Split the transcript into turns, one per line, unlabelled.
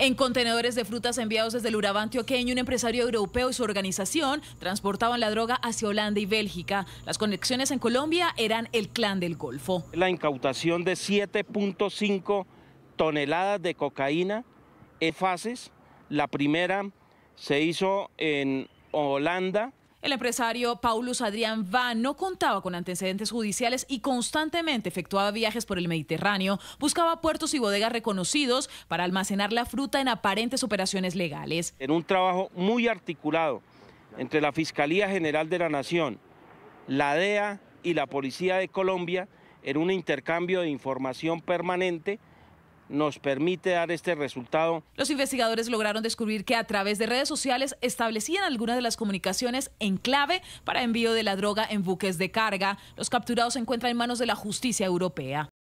En contenedores de frutas enviados desde el Urabá antioqueño, un empresario europeo y su organización transportaban la droga hacia Holanda y Bélgica. Las conexiones en Colombia eran el clan del
Golfo. La incautación de 7.5 toneladas de cocaína en La primera se hizo en Holanda,
el empresario Paulus Adrián Va no contaba con antecedentes judiciales y constantemente efectuaba viajes por el Mediterráneo, buscaba puertos y bodegas reconocidos para almacenar la fruta en aparentes operaciones legales.
En un trabajo muy articulado entre la Fiscalía General de la Nación, la DEA y la Policía de Colombia, en un intercambio de información permanente, nos permite dar este resultado. Los
investigadores lograron descubrir que a través de redes sociales establecían algunas de las comunicaciones en clave para envío de la droga en buques de carga. Los capturados se encuentran en manos de la justicia europea.